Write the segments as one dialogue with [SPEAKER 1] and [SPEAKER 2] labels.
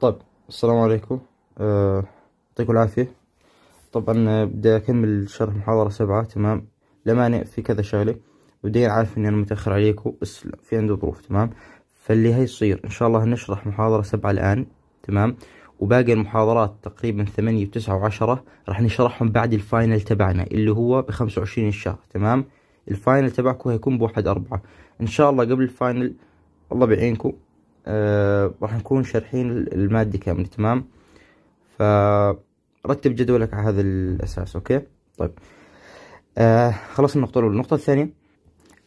[SPEAKER 1] طب السلام عليكم آه، يعطيكم العافية طبعا آه، بدي أكمل شرح محاضرة سبعة تمام لمانع في كذا شغلة مبدئيا عارف إني أنا متأخر عليكم بس في عندي ظروف تمام فاللي هيصير إن شاء الله نشرح محاضرة سبعة الآن تمام وباقي المحاضرات تقريبا ثمانية وتسعة وعشرة راح نشرحهم بعد الفاينل تبعنا اللي هو بخمسة وعشرين الشهر تمام الفاينل تبعكم هيكون بواحد أربعة إن شاء الله قبل الفاينل الله بعينكم آه راح نكون شارحين المادة كاملة تمام فرتب جدولك على هذا الأساس أوكي طيب آه خلاص النقطة الأولى النقطة الثانية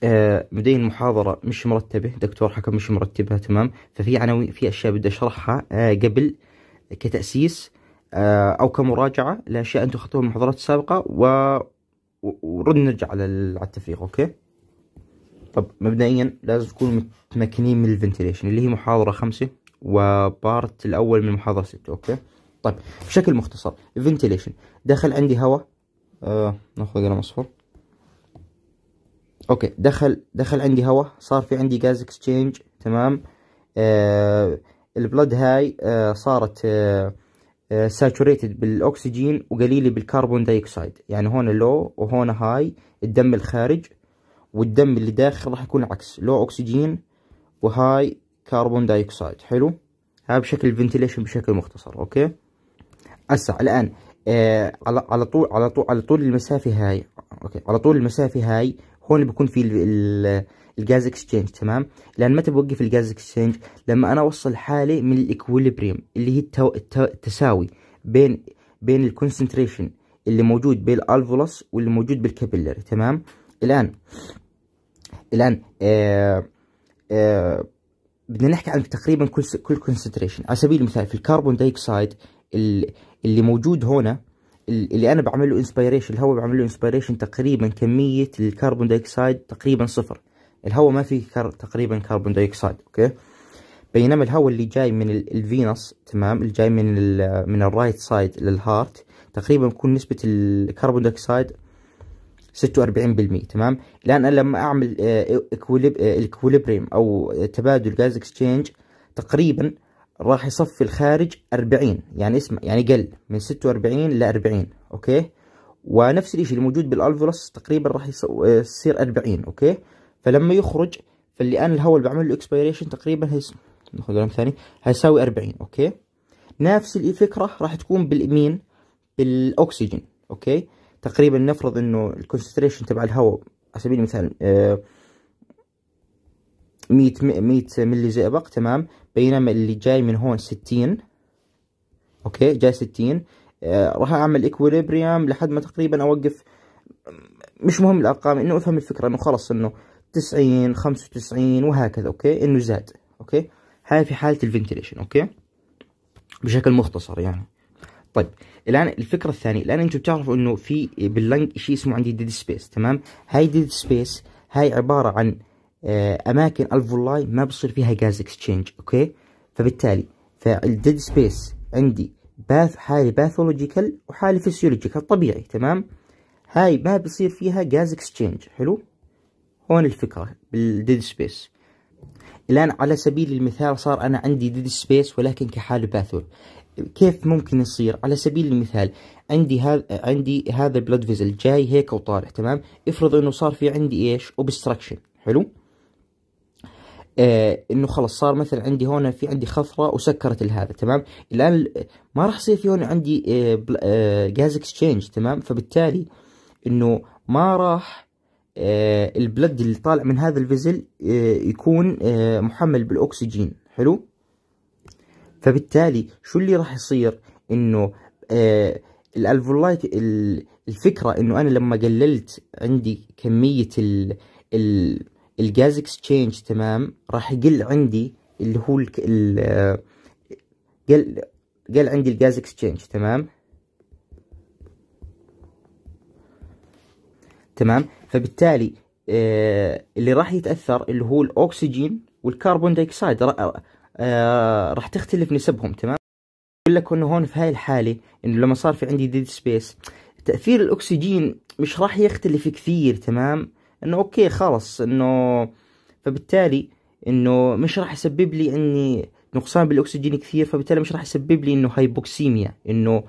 [SPEAKER 1] آه مدين المحاضرة مش مرتبة دكتور حكم مش مرتبها تمام ففي عناوين في أشياء بدي أشرحها آه قبل كتأسيس آه أو كمراجعة لأشياء أنتم أخذتوها من المحاضرات السابقة و... ورد نرجع على التفريغ أوكي طب مبدئيا لازم تكونوا متمكنين من الفنتيليشن اللي هي محاضرة خمسة وبارت الأول من محاضرة ستة أوكي طيب بشكل مختصر الفنتيليشن دخل عندي هواء آه ناخذ قلم أصفر أوكي دخل دخل عندي هواء صار في عندي جاز اكسشينج تمام آه البلد هاي آه صارت آه ساتوريتد آه، بالاكسجين وقليله بالكربون دايكسايد يعني هون لو وهون هاي الدم الخارج والدم اللي داخل راح يكون عكس لو اكسجين وهاي كربون دايوكسيد حلو هذا بشكل فنتيليشن بشكل مختصر اوكي اسع الان آه على على طول على طول على طول المسافه هاي اوكي على طول المسافه هاي هون بيكون في الجاز اكسشينج تمام لان متى بوقف الجاز اكسشينج لما انا اوصل حالي من الاكويليبريم اللي هي التو... التو... التساوي بين بين الكونسنتريشن اللي موجود بالالفولس واللي موجود بالكابيلاري تمام الان الان آه، آه، بدنا نحكي عن تقريبا كل كل كونسنتريشن على سبيل المثال في الكربون دايكسايد اللي موجود هنا اللي انا بعمل له انسبيريشن الهواء بعمل له انسبيريشن تقريبا كميه الكربون دايكسايد تقريبا صفر الهواء ما فيه كار تقريبا كربون دايكسايد اوكي بينما الهواء اللي جاي من الفينوس تمام اللي جاي من الـ من الرايت سايد للهارت تقريبا بكون نسبه الكربون دايكسايد 46% تمام الان انا لما اعمل الكوليبريم آه، آه، او تبادل غاز اكسشينج تقريبا راح يصفي الخارج 40 يعني اسمع يعني قل من 46 ل 40 اوكي ونفس الشيء اللي موجود بالالفولس تقريبا راح آه، يصير 40 اوكي فلما يخرج فاللي انا الهواء اللي بعمل له اكسبيريشن تقريبا هيس... ناخذ رقم ثاني هيساوي 40 اوكي نفس الفكره راح تكون باليمين بالاكسجين اوكي تقريبا نفرض انه الكونسنتريشن تبع الهواء على سبيل المثال 100 100 ملي زئبق تمام بينما اللي جاي من هون ستين اوكي جاي ستين آه، راح اعمل اكويليبريم لحد ما تقريبا اوقف مش مهم الارقام انه افهم الفكره انه خلص انه تسعين خمسة وتسعين وهكذا اوكي انه زاد اوكي هاي في حاله الفنتليشن اوكي بشكل مختصر يعني طيب الان الفكره الثانيه الان انتم بتعرفوا انه في باللنج شيء اسمه عندي ديد سبيس تمام هاي ديد سبيس هاي عباره عن آه، اماكن الفولاي ما بصير فيها جاز اكسشينج اوكي فبالتالي فالديد سبيس عندي باث حالة باثولوجيكال وحالة فسيولوجيكال طبيعي تمام هاي ما بصير فيها جاز اكسشينج حلو هون الفكرة بالديد سبيس الآن على سبيل المثال صار أنا عندي ديد سبيس ولكن كحالة باثول كيف ممكن يصير على سبيل المثال عندي هذا عندي هذا البلد فيزل جاي هيك وطالع تمام افرض انه صار في عندي ايش اوبستراكشن حلو آه انه خلص صار مثلا عندي هون في عندي خثره وسكرت الهذا تمام الان ما راح يصير في هون عندي آه آه اكسشينج تمام فبالتالي انه ما راح آه البلد اللي طالع من هذا الفيزل آه يكون آه محمل بالاكسجين حلو فبالتالي شو اللي راح يصير انه آه الالفولايت الفكره انه انا لما قللت عندي كميه ال ال الجاز اكسشينج تمام راح يقل عندي اللي هو ال قل قل عندي الجاز اكسشينج تمام تمام فبالتالي آه اللي راح يتاثر اللي هو الاكسجين والكربون دايكسايد آه، راح تختلف نسبهم تمام يقول لك انه هون في هاي الحاله انه لما صار في عندي ديد سبيس تاثير الاكسجين مش راح يختلف كثير تمام انه اوكي خلص انه فبالتالي انه مش راح يسبب لي اني نقصان بالاكسجين كثير فبالتالي مش راح يسبب لي انه هايبوكسيميا انه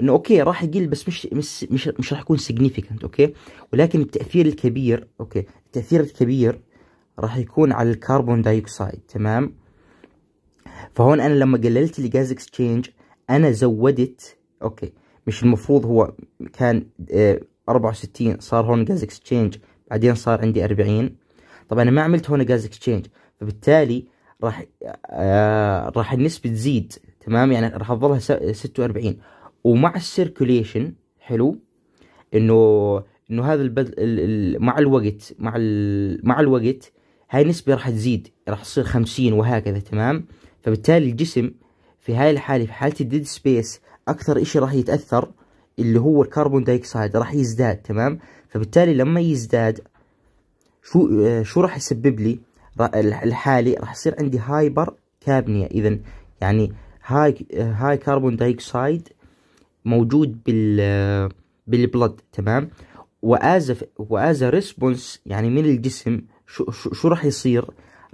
[SPEAKER 1] انه اوكي راح يقل بس مش مش مش, مش راح يكون سيجنيفيكانت اوكي ولكن التاثير الكبير اوكي التاثير الكبير راح يكون على الكربون دايوكسيد تمام فهون انا لما قللت الجاز اكسشينج انا زودت اوكي مش المفروض هو كان آه 64 صار هون جاز اكسشينج بعدين صار عندي 40 طب انا ما عملت هون جاز اكسشينج فبالتالي راح آه راح النسبه تزيد تمام يعني راح تظلها 46 ومع السيركوليشن حلو انه انه هذا البدل ال ال مع الوقت مع ال مع الوقت هاي النسبه راح تزيد راح تصير 50 وهكذا تمام فبالتالي الجسم في هاي الحالة في حالة الديد سبيس أكثر إشي راح يتأثر اللي هو الكربون دايكسايد راح يزداد تمام فبالتالي لما يزداد شو آه، شو راح يسبب لي الحالي راح يصير عندي هايبر كابنيا إذا يعني هاي هاي كربون دايكسايد موجود بال آه، بالبلد تمام وآز وآز ريسبونس يعني من الجسم شو شو راح يصير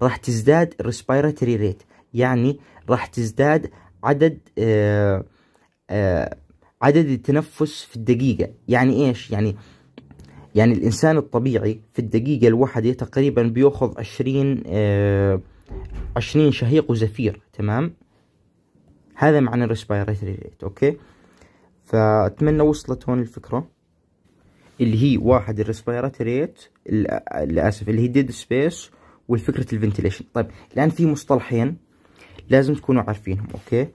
[SPEAKER 1] راح تزداد الريسبيراتوري ريت يعني راح تزداد عدد آآ آه، آآ آه، عدد التنفس في الدقيقة يعني ايش يعني يعني الانسان الطبيعي في الدقيقة الواحدة تقريبا بياخذ عشرين آه، عشرين شهيق وزفير تمام هذا معنى الريسبيراتوري ريت اوكي فاتمنى وصلت هون الفكرة اللي هي واحد الريسبيراتوري ريت للاسف اللي هي ديد سبيس والفكرة الفنتيليشن طيب الان في مصطلحين لازم تكونوا عارفينهم اوكي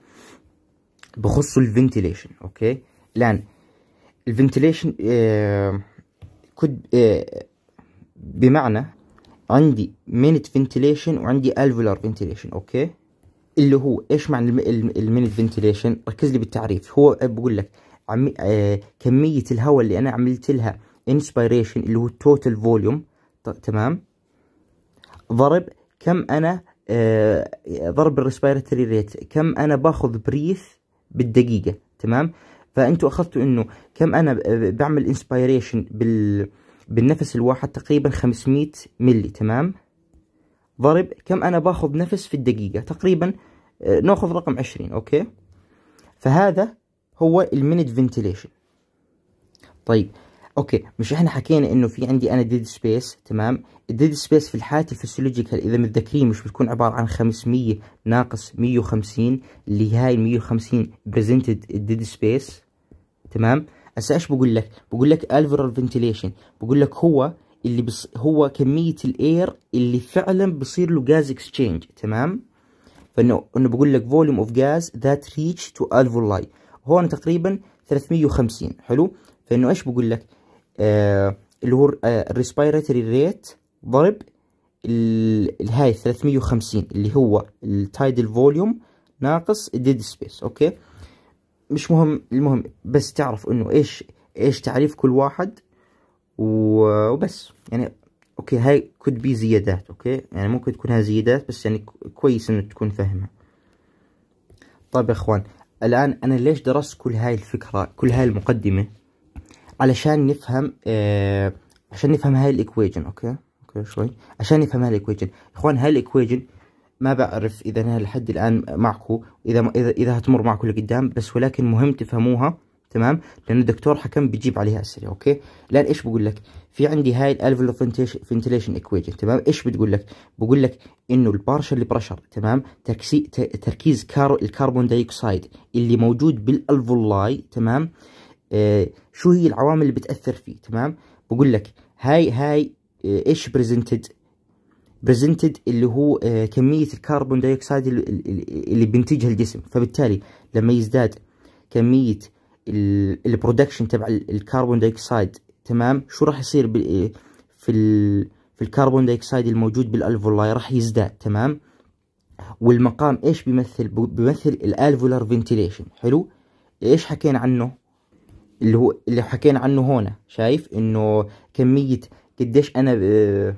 [SPEAKER 1] بخصوا الفنتيليشن اوكي الان الفنتيليشن كود آه، آه، بمعنى عندي مينت فنتيليشن وعندي الفولار فنتيليشن اوكي اللي هو ايش معنى المينت فنتيليشن ركز لي بالتعريف هو بقول لك عم... آه، كميه الهواء اللي انا عملت لها انسبيريشن اللي هو التوتال فوليوم تمام ضرب كم انا آه، ضرب الريسبيرتري ريت كم انا باخذ بريث بالدقيقه تمام فانتوا اخذتوا انه كم انا بعمل انسبيريشن بال بالنفس الواحد تقريبا 500 ملي تمام ضرب كم انا باخذ نفس في الدقيقه تقريبا آه، ناخذ رقم 20 اوكي فهذا هو المينت فنتيليشن طيب اوكي مش احنا حكينا انه في عندي انا ديد سبيس تمام الديد سبيس في الحالة الفسيولوجيكال اذا متذكرين مش بتكون عبارة عن 500 ناقص 150 اللي هاي ال 150 بريزنتد الديد سبيس تمام هسه ايش بقول لك بقول لك الفيرال فنتيليشن بقول لك هو اللي بص هو كمية الاير اللي فعلا بصير له جاز اكسشينج تمام فانه انه بقول لك فوليوم اوف جاز ذات ريتش تو الفولاي هون تقريبا 350 حلو فانه ايش بقول لك آه، اللي هو الريسبيراتري آه، ريت ضرب الهاي 350 اللي هو التايدل فوليوم ناقص الديد سبيس اوكي مش مهم المهم بس تعرف انه ايش ايش تعريف كل واحد وبس يعني اوكي هاي كود بي زيادات اوكي يعني ممكن تكونها زيادات بس يعني كويس انه تكون فاهمها طيب يا اخوان الان انا ليش درست كل هاي الفكره كل هاي المقدمه علشان نفهم آه عشان نفهم هاي الايكويجن اوكي اوكي شوي عشان نفهم هاي الايكويجن اخوان هاي الايكويجن ما بعرف اذا انا لحد الان معكم اذا اذا اذا هتمر معكم لقدام بس ولكن مهم تفهموها تمام لانه الدكتور حكم بيجيب عليها اسئله اوكي الان ايش بقول لك في عندي هاي الالفل فنتيليشن ايكويجن تمام ايش بتقول لك بقول لك انه البارشل بريشر تمام تركيز كار الكربون دايوكسيد اللي موجود بالالفولاي تمام آه، شو هي العوامل اللي بتاثر فيه تمام بقول لك هاي هاي آه، ايش بريزنتد بريزنتد اللي هو آه، كميه الكربون دايوكسيد اللي بينتجها الجسم فبالتالي لما يزداد كميه البرودكشن تبع الكربون دايوكسيد تمام شو راح يصير في ال في الكربون دايوكسيد الموجود بالالفولاي راح يزداد تمام والمقام ايش بيمثل بيمثل الالفولار فنتيليشن حلو ايش حكينا عنه اللي هو اللي حكينا عنه هون شايف انه كميه قديش انا آه،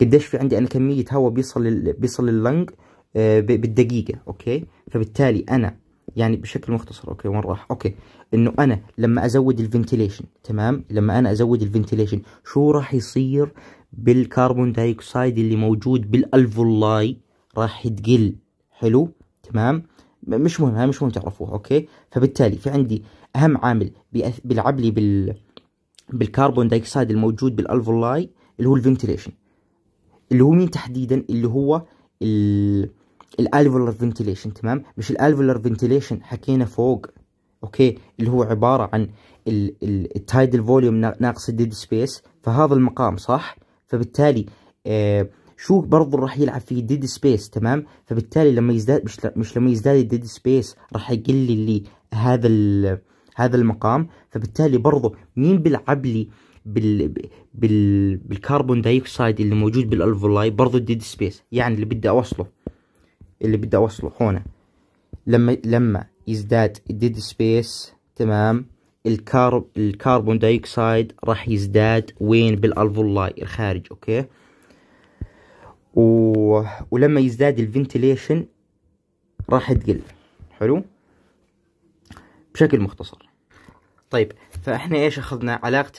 [SPEAKER 1] قديش في عندي انا كميه هواء بيصل بيصل اللنج آه، بالدقيقه اوكي فبالتالي انا يعني بشكل مختصر اوكي وين راح اوكي انه انا لما ازود الفنتيليشن تمام لما انا ازود الفنتيليشن شو راح يصير بالكربون دايوكسيد اللي موجود بالالفولاي راح تقل حلو تمام مش مهم مش مهم تعرفوها اوكي فبالتالي في عندي أهم عامل بيلعب لي بال بالكربون دايكسايد الموجود بالالفولاي اللي هو الفنتليشن اللي هو مين تحديدا اللي هو الالفولار فنتليشن تمام مش الالفولار فنتليشن حكينا فوق اوكي اللي هو عباره عن التايدل فوليوم ناقص الديد سبيس فهذا المقام صح فبالتالي آه، شو برضه راح يلعب فيه ديد سبيس تمام فبالتالي لما يزداد مش مش لما يزداد الديد سبيس راح يقل لي هذا ال هذا المقام فبالتالي برضه مين بيلعب لي بال... بال... بالكربون دايوكسيد اللي موجود بالالفولاي برضه الديد سبيس يعني اللي بدي اوصله اللي بدي اوصله هون لما لما يزداد الديد سبيس تمام الكارب الكربون دايوكسيد راح يزداد وين بالالفولاي الخارج اوكي و... ولما يزداد الفنتيليشن راح تقل حلو بشكل مختصر طيب فاحنا ايش اخذنا علاقه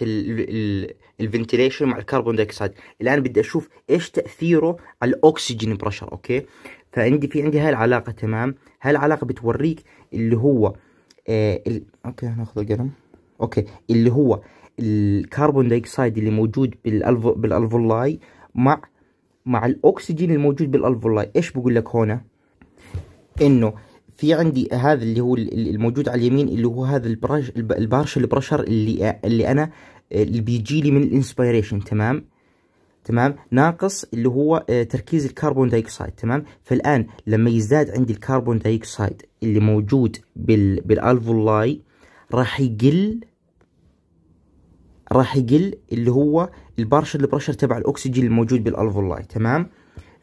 [SPEAKER 1] الفنتيليشن مع الكربون دايوكسيد الان بدي اشوف ايش تاثيره على الاكسجين بريشر اوكي فعندي في عندي هاي العلاقه تمام هاي العلاقه بتوريك اللي هو آه اوكي هناخذ القلم اوكي اللي هو الكربون دايوكسيد اللي موجود بالالفولاي مع مع الاكسجين الموجود بالالفولاي ايش بقول لك هنا انه في عندي هذا اللي هو الموجود على اليمين اللي هو هذا البرش البارشل برشر اللي اللي انا اللي بيجي لي من الانسبيريشن تمام تمام ناقص اللي هو آه، تركيز الكربون دايكسايد تمام فالان لما يزداد عندي الكربون دايكسايد اللي موجود بال بالالفولاي راح يقل راح يقل اللي هو البارشل برشر تبع الاكسجين الموجود بالالفولاي تمام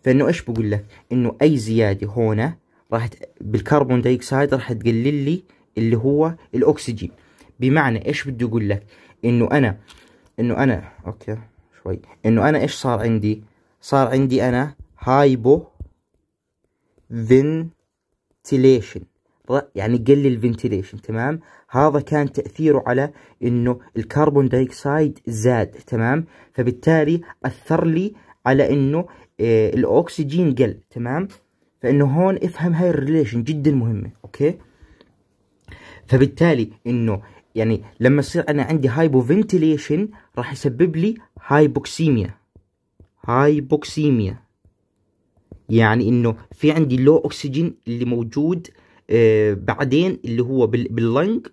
[SPEAKER 1] فانه ايش بقول لك انه اي زياده هنا راح بالكربون دايوكسيد راح تقلل لي اللي هو الاكسجين بمعنى ايش بده يقول لك انه انا انه انا اوكي شوي انه انا ايش صار عندي صار عندي انا هايبو فنتيليشن يعني قلل الفنتيليشن تمام هذا كان تأثيره على انه الكربون دايوكسيد زاد تمام فبالتالي اثر لي على انه آه، الاكسجين قل تمام فانه هون افهم هاي الريليشن جدا مهمه اوكي فبالتالي انه يعني لما يصير انا عندي هايبو فنتيليشن راح يسبب لي هايبوكسيميا هايبوكسيميا يعني انه في عندي لو اكسجين اللي موجود آه بعدين اللي هو بال باللنج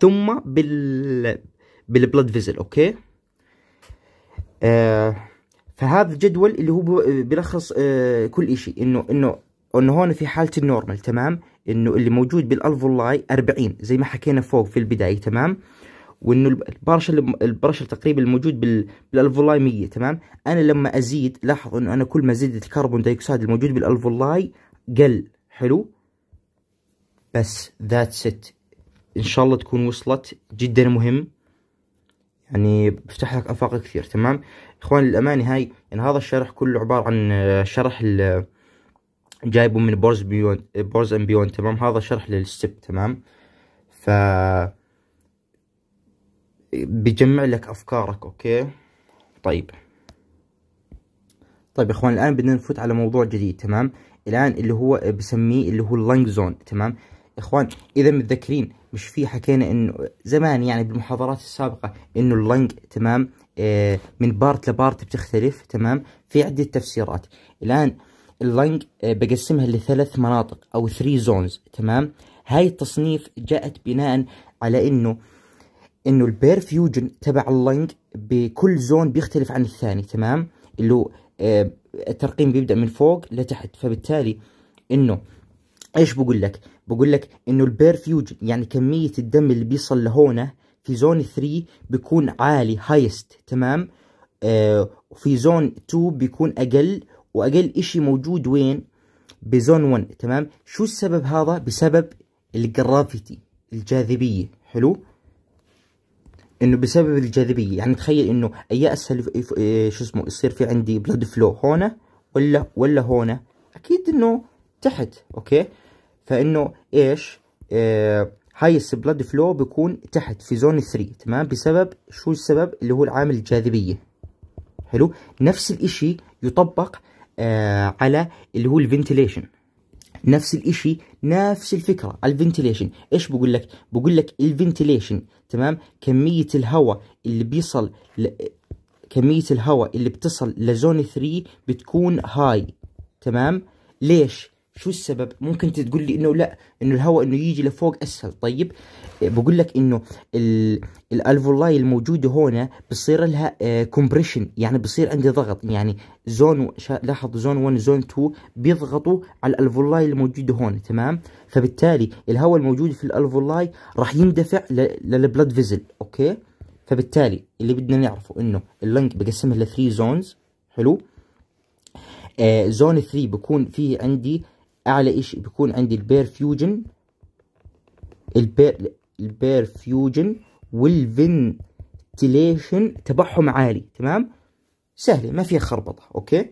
[SPEAKER 1] ثم بال بالبلد فيزل اوكي آه فهذا الجدول اللي هو بيلخص آه، كل شيء انه انه انه هون في حاله النورمال تمام انه اللي موجود بالالفولاي 40 زي ما حكينا فوق في البدايه تمام وانه البرش البرش تقريبا الموجود بالالفولاي 100 تمام انا لما ازيد لاحظ انه انا كل ما زدت الكربون دايوكسيد الموجود بالالفولاي قل حلو بس ذاتس ات ان شاء الله تكون وصلت جدا مهم يعني بفتح لك افاق كثير تمام اخوان الاماني هاي يعني هذا الشرح كله عبارة عن آه، شرح آه، جايبه من بورز بيون بورز ام بيون تمام هذا شرح للستب تمام ف بيجمع لك افكارك اوكي طيب طيب يا اخوان الان بدنا نفوت على موضوع جديد تمام الان اللي هو بسميه اللي هو اللانج زون تمام اخوان اذا متذكرين مش في حكينا انه زمان يعني بالمحاضرات السابقه انه اللنج تمام آه، من بارت لبارت بتختلف تمام في عدة تفسيرات الآن اللنج آه، بقسمها لثلاث مناطق أو ثري زونز تمام هاي التصنيف جاءت بناء على إنه إنه البيرفيوجن تبع اللنج بكل زون بيختلف عن الثاني تمام اللي آه، الترقيم بيبدأ من فوق لتحت فبالتالي إنه ايش بقول لك بقول لك انه البيرفيوجن يعني كميه الدم اللي بيصل لهونه في زون 3 بيكون عالي هايست تمام آه وفي زون 2 بيكون اقل واقل اشي موجود وين بزون 1 تمام شو السبب هذا بسبب الجرافيتي الجاذبيه حلو انه بسبب الجاذبيه يعني تخيل انه اي اسهل آه، آه، شو اسمه يصير في عندي بلود فلو هون ولا ولا هون اكيد انه تحت اوكي فانه ايش آه هايست بلاد فلو بيكون تحت في زون 3 تمام بسبب شو السبب اللي هو العامل الجاذبيه حلو نفس الاشي يطبق آه على اللي هو الفنتيليشن نفس الاشي نفس الفكرة على الفنتيليشن ايش بقول لك بقول لك الفنتيليشن تمام كمية الهواء اللي بيصل ل... كمية الهواء اللي بتصل لزون 3 بتكون هاي تمام ليش شو السبب ممكن تقول لي انه لا انه الهواء انه يجي لفوق اسهل طيب آه، بقول لك انه الالفولاي الموجوده هنا بصير لها كومبريشن آه، يعني بصير عندي ضغط يعني زون لاحظ زون 1 زون 2 بيضغطوا على الالفولاي الموجوده هون تمام فبالتالي الهواء الموجود في الالفولاي راح يندفع للبلد فيزل اوكي فبالتالي اللي بدنا نعرفه انه اللنج بقسمها ل 3 زونز حلو آه زون 3 بكون فيه عندي آه اعلى شيء بيكون عندي البيرفيوجن البير البيرفيوجن والفنتيليشن تبعهم عالي تمام سهله ما فيها خربطه اوكي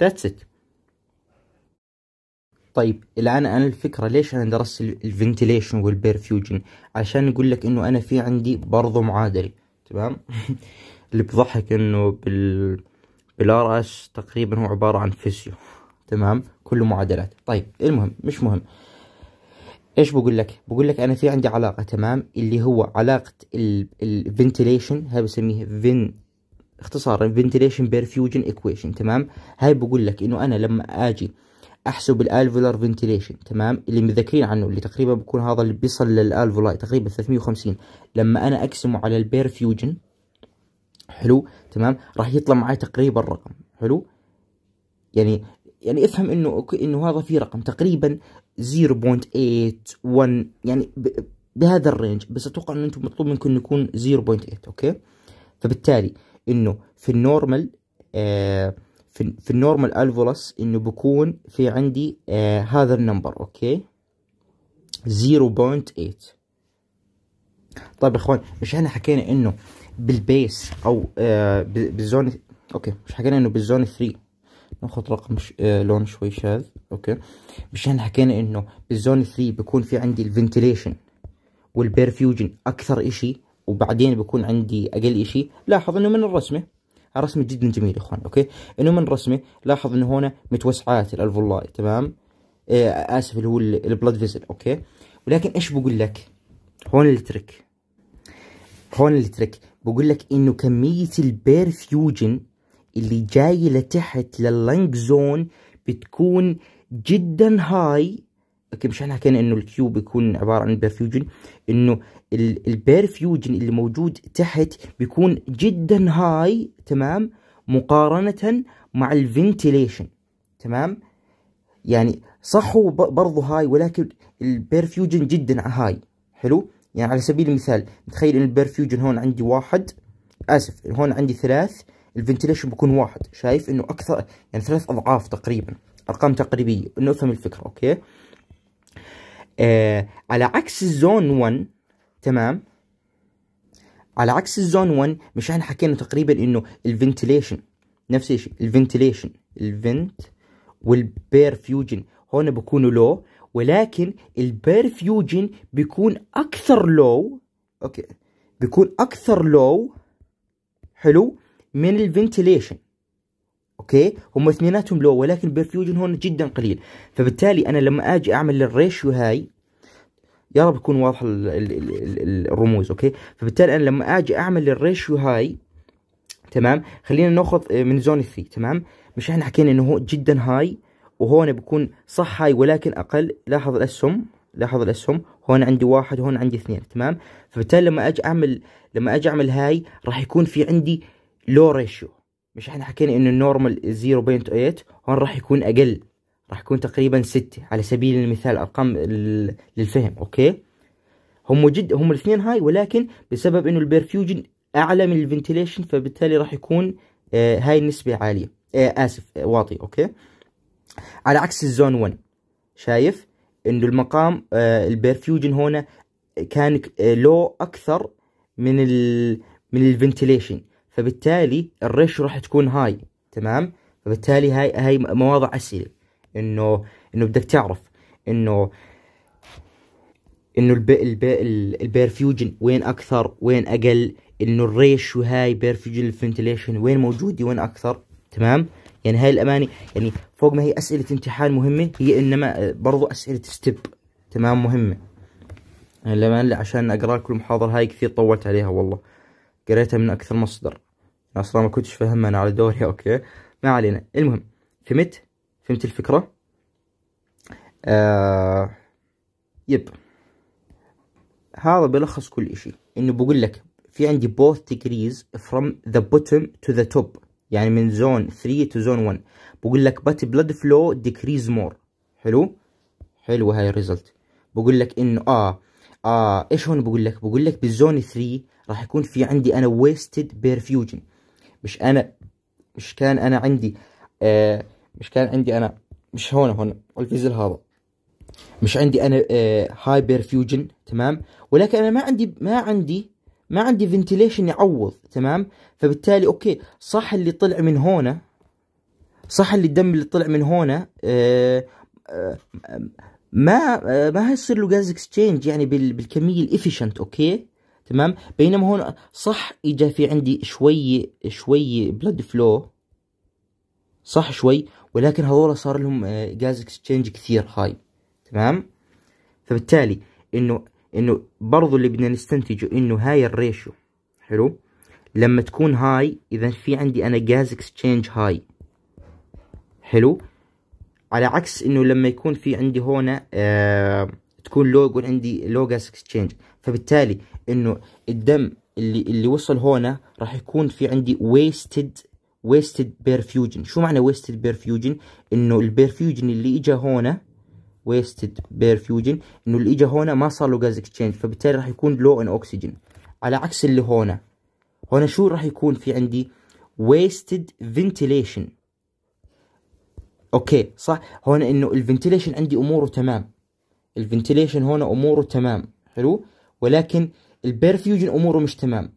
[SPEAKER 1] ذاتس ات طيب الان انا الفكره ليش انا درست الفنتيليشن والبيرفيوجن عشان اقول لك انه انا في عندي برضه معادله تمام اللي بضحك انه بال بالار اس تقريبا هو عباره عن فيسيو تمام كله معادلات طيب المهم مش مهم ايش بقول لك بقول لك انا في عندي علاقه تمام اللي هو علاقه الفنتيليشن هاي بسميها فين اختصارا فنتيليشن بيرفيوجن ايكويشن تمام هاي بقول لك انه انا لما اجي احسب الالفولار فنتيليشن تمام اللي مذكرين عنه اللي تقريبا بكون هذا اللي بيصل للالفولاي تقريبا 350 لما انا اقسمه على البيرفيوجن حلو تمام راح يطلع معي تقريبا الرقم حلو يعني يعني افهم انه انه هذا في رقم تقريبا 0.81 يعني بهذا الرينج بس اتوقع انه انتم مطلوب منكم انه يكون 0.8 اوكي فبالتالي انه في النورمال آه في, في النورمال الفولس انه بكون في عندي آه هذا النمبر اوكي 0.8 طيب يا اخوان مش احنا حكينا انه بالبيس او آه بالزون اوكي مش حكينا انه بالزون 3 ناخذ رقم ش... آه لون شوي شاذ اوكي مشان حكينا انه بالزون 3 بكون في عندي الفنتليشن والبيرفيوجن اكثر اشي وبعدين بكون عندي اقل اشي لاحظ انه من الرسمه رسمة جدا جميلة اخوان اوكي انه من رسمة لاحظ انه هنا متوسعات الالفولاي تمام آه اسف اللي هو البلاد فيزل اوكي ولكن ايش بقول لك هون التريك هون التريك بقول لك انه كمية البيرفيوجن اللي جاي لتحت لللانج زون بتكون جدا هاي اوكي مشان حكينا انه الكيو بيكون عباره عن بيرفيوجن انه البيرفيوجن اللي موجود تحت بيكون جدا هاي تمام مقارنه مع الفنتيليشن تمام يعني صح هو برضه هاي ولكن البيرفيوجن جدا هاي حلو يعني على سبيل المثال تخيل ان البيرفيوجن هون عندي واحد اسف هون عندي ثلاث الفنتيليشن بيكون واحد شايف انه اكثر يعني ثلاث اضعاف تقريبا ارقام تقريبيه انه افهم الفكره اوكي آه على عكس الزون 1 تمام على عكس الزون 1 مش احنا حكينا تقريبا انه الفنتيليشن نفس الشيء الفنتيليشن الفنت والبيرفيوجن هون بكونوا لو ولكن البيرفيوجن بيكون اكثر لو اوكي بيكون اكثر لو حلو من الفنتيليشن اوكي هم اثنيناتهم لو ولكن البرفيوجن هون جدا قليل فبالتالي انا لما اجي اعمل الريشيو هاي يا رب يكون واضح الـ الـ الـ الرموز اوكي فبالتالي انا لما اجي اعمل الريشيو هاي تمام خلينا ناخذ من زون 3 تمام مش احنا حكينا انه هو جدا هاي وهون بكون صح هاي ولكن اقل لاحظ الاسهم لاحظ الاسهم هون عندي واحد هون عندي اثنين تمام فبالتالي لما اجي اعمل لما اجي اعمل هاي راح يكون في عندي لو ريشيو مش احنا حكينا انه النورمال 0.8 هون راح يكون اقل راح يكون تقريبا 6 على سبيل المثال ارقام للفهم اوكي هم جد هم الاثنين هاي ولكن بسبب انه البرفيوجن اعلى من الفنتيليشن فبالتالي راح يكون آه هاي النسبة عالية آه اسف آه واطي اوكي على عكس الزون 1 شايف انه المقام آه البرفيوجن هنا كان لو آه، اكثر من ال من الفنتيليشن فبالتالي الريشيو راح تكون هاي تمام فبالتالي هاي هاي مواضع اسئله انه انه بدك تعرف انه انه البي الب... البيرفيوجن وين اكثر وين اقل انه الريشيو هاي بيرفيوجن فنتليشن وين موجوده وين اكثر تمام يعني هاي الامانه يعني فوق ما هي اسئله امتحان مهمه هي انما برضو اسئله ستيب تمام مهمه يعني الامانه عشان اقرا لكم المحاضره هاي كثير طولت عليها والله قريتها من اكثر مصدر اصلا ما كنتش فاهمها انا على دوري اوكي ما علينا المهم فهمت فهمت الفكره آه يب هذا بيلخص كل شيء انه بقول لك في عندي بوث ديجريز فروم ذا بوتوم تو ذا توب يعني من زون 3 تو زون 1 بقول لك بات بلاد فلو ديكريز مور حلو حلوه هاي الريزلت بقول لك انه اه اه ايش هون بقول لك بقول لك بالزون 3 راح يكون في عندي انا ويستد بيرفيوجن مش انا مش كان انا عندي آه مش كان عندي انا مش هون هون الفيزل هذا مش عندي انا آه هايبر فيوجن تمام ولكن انا ما عندي ما عندي ما عندي فنتيليشن يعوض تمام فبالتالي اوكي صح اللي طلع من هون صح اللي الدم اللي طلع من هون آه آه ما آه، ما هيصير له جاز اكسشينج يعني بالكميه الافيشنت اوكي تمام بينما هون صح اجى في عندي شوي شوي بلاد فلو صح شوي ولكن هذول صار لهم جاز آه، اكسشينج كثير هاي تمام فبالتالي انه انه برضو اللي بدنا نستنتجه انه هاي الريشيو حلو لما تكون هاي اذا في عندي انا جاز اكسشينج هاي حلو على عكس انه لما يكون في عندي هون آه تكون لو يقول عندي لو جاس اكسشينج فبالتالي انه الدم اللي اللي وصل هنا راح يكون في عندي ويستد ويستد بيرفيوجن شو معنى ويستد بيرفيوجن انه البيرفيوجن اللي اجى هنا ويستد بيرفيوجن انه اللي اجى هنا ما صار له جاز اكسشينج فبالتالي راح يكون لو ان اوكسجين على عكس اللي هنا هنا شو راح يكون في عندي ويستد فنتيليشن اوكي صح هون انه الفنتيليشن عندي اموره تمام الفنتليشن هنا اموره تمام حلو ولكن البيرفيوجن اموره مش تمام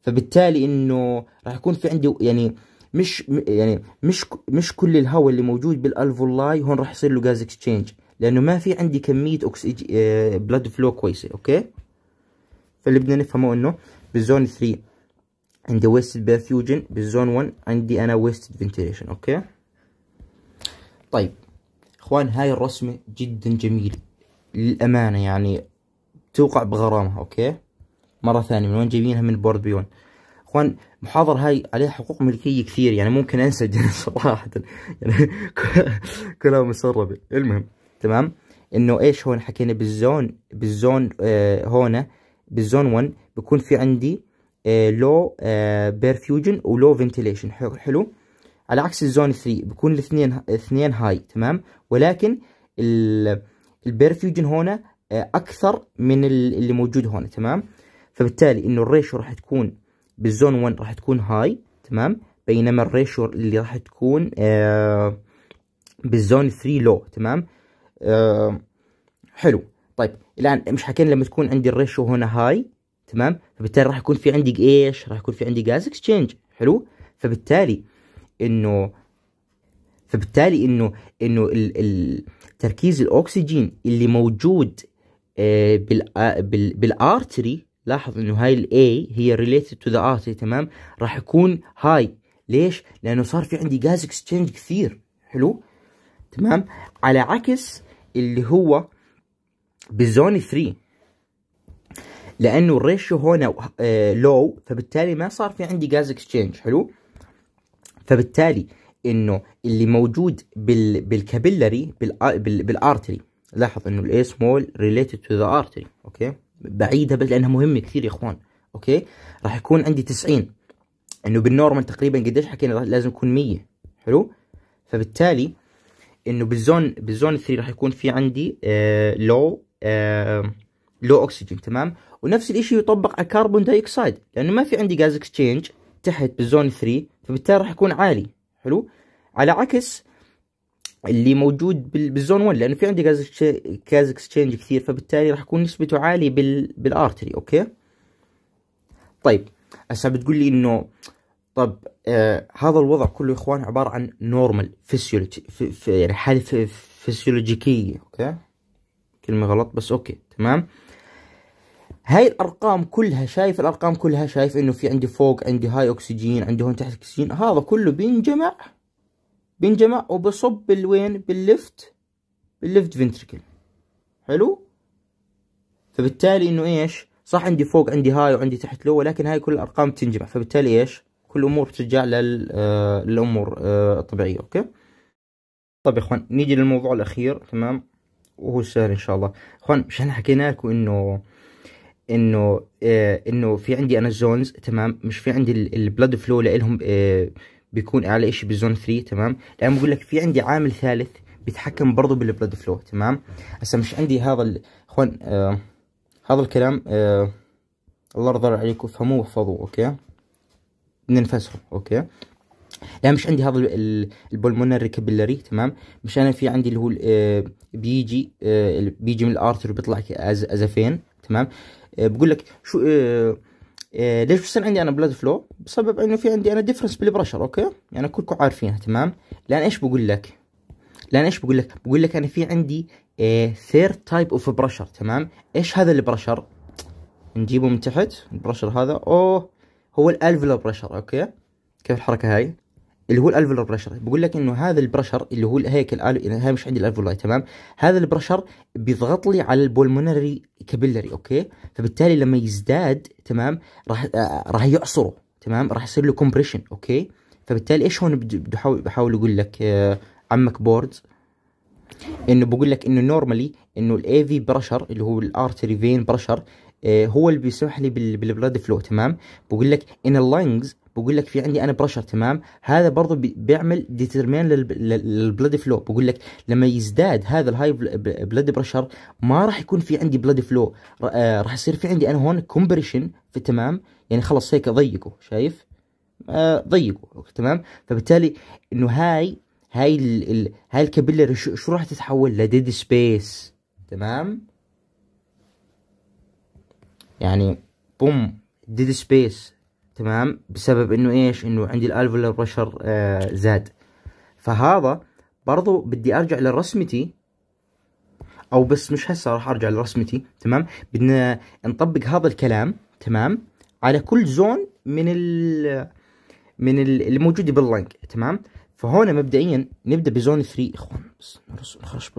[SPEAKER 1] فبالتالي انه راح يكون في عندي يعني مش يعني مش مش كل الهواء اللي موجود بالالفولاي هون راح يصير له غاز اكسشينج لانه ما في عندي كميه اكسجين بلاد فلو كويسه اوكي فاللي بدنا نفهمه انه بالزون 3 عندي ويستد بيرفيوجن بالزون 1 عندي انا ويستد فنتيليشن اوكي طيب اخوان هاي الرسمه جدا جميله للأمانة يعني توقع بغرامة أوكي مرة ثانية من وين جايبينها من بورد بيون اخوان المحاضرة هاي عليها حقوق ملكية كثير يعني ممكن انسى صراحة يعني كلها مسربة المهم تمام انه ايش هون حكينا بالزون بالزون آه هون بالزون 1 بكون في عندي لو بيرفيوجن ولو فنتيليشن حلو على عكس الزون 3 بكون الاثنين اثنين هاي تمام ولكن ال البيرفيوجن هنا آه، اكثر من اللي موجود هنا تمام فبالتالي انه الريشو راح تكون بالزون 1 راح تكون هاي تمام بينما الريشو اللي راح تكون آه بالزون 3 لو تمام آه حلو طيب الان مش حكينا لما تكون عندي الريشو هنا هاي تمام فبالتالي راح يكون في عندي ايش راح يكون في عندي جاز اكسشينج حلو فبالتالي انه فبالتالي انه انه تركيز الاكسجين اللي موجود آه، آه، بالارتري لاحظ انه هاي الاي هي ريليتد تو ذا ارتري تمام راح يكون هاي ليش لانه صار في عندي جاز اكسشينج كثير حلو تمام على عكس اللي هو بالزون 3 لانه الريشيو هنا لو آه، فبالتالي ما صار في عندي جاز اكسشينج حلو فبالتالي انه اللي موجود بال بالكابيلاري بال بالارتري لاحظ انه الاي سمول ريليتد تو ذا ارتري اوكي بعيده بس لانها مهمه كثير يا اخوان اوكي راح يكون عندي 90 انه بالنورمال تقريبا قديش حكينا لازم يكون 100 حلو فبالتالي انه بالزون بالزون 3 راح يكون في عندي لو لو اكسجين تمام ونفس الشيء يطبق على كربون دايكسايد لانه ما في عندي غاز اكسشينج تحت بالزون 3 فبالتالي راح يكون عالي حلو على عكس اللي موجود بالزون 1 لانه في عندي غاز غاز اكسشينج كثير فبالتالي راح يكون نسبته عاليه بال بالارتري اوكي طيب هسه بتقول لي انه طب آه هذا الوضع كله يا اخوان عباره عن نورمال فيسيولوجي يعني حاله فيسيولوجيكيه اوكي كلمه غلط بس اوكي تمام هاي الارقام كلها شايف الارقام كلها شايف انه في عندي فوق عندي هاي اكسجين عندي هون تحت اكسجين هذا كله بينجمع بينجمع وبصب بالوين باللفت باللفت فنتركل حلو فبالتالي انه ايش صح عندي فوق عندي هاي وعندي تحت لو ولكن هاي كل الارقام بتنجمع فبالتالي ايش كل الامور بترجع آه، للامور آه، الطبيعيه اوكي طيب يا اخوان نيجي للموضوع الاخير تمام وهو السهل ان شاء الله اخوان مش احنا حكينا لكم انه انه آه انه في عندي انا الزونز تمام مش في عندي البلد فلو لهم آه بيكون اعلى شيء بالزون 3 تمام لان بقول لك في عندي عامل ثالث بيتحكم برضه بالبلد فلو تمام هسه مش عندي هذا اخوان آه هذا الكلام آه الله يرضى عليكم فهموه واحفظوه اوكي بدنا نفسره اوكي لا مش عندي هذا البولمونري كابيلاري تمام مش انا في عندي اللي هو آه، بيجي آه، بيجي من الارتر بيطلع ازفين تمام آه، بقول لك شو آه، آه، ليش بصير عندي انا بلاد فلو بسبب انه في عندي انا ديفرنس بالبرشر اوكي يعني كلكم عارفينها تمام لان ايش بقول لك لان ايش بقول لك بقول لك انا في عندي ثيرد تايب اوف برشر تمام ايش هذا البرشر نجيبه من تحت البرشر هذا اوه هو الالفلو برشر اوكي كيف الحركه هاي اللي هو الالفولار بريشر بقول لك انه هذا البرشر اللي هو هيك يعني هاي مش عندي الالفولاي تمام هذا البرشر بيضغط لي على البولمونري كابيلري اوكي فبالتالي لما يزداد تمام راح آه، راح يعصره تمام راح يصير له كومبريشن اوكي فبالتالي ايش هون بده احاول بحاول اقول لك آه عمك بوردز انه بقول لك انه نورمالي انه الاي في برشر اللي هو الارتري فين برشر هو اللي بيسمح لي بالبلاد فلو تمام بقول لك ان اللنجز بقول لك في عندي انا بريشر تمام هذا برضه بيعمل ديترمين للبلد فلو بقول لك لما يزداد هذا الهاي بلد بريشر ما راح يكون في عندي بلد فلو آه، راح يصير في عندي انا هون كومبريشن في تمام يعني خلص هيك ضيقه شايف آه، ضيقه تمام فبالتالي انه هاي هاي ال ال هاي الكابيلر شو راح تتحول لديد سبيس تمام يعني بوم ديد سبيس تمام بسبب انه ايش انه عندي الالفولر بريشر آه زاد فهذا برضو بدي ارجع لرسمتي او بس مش هسه راح ارجع لرسمتي تمام بدنا نطبق هذا الكلام تمام على كل زون من ال من اللي موجوده باللينك تمام فهون مبدئيا نبدا بزون 3 اخوان بس نرسم خرش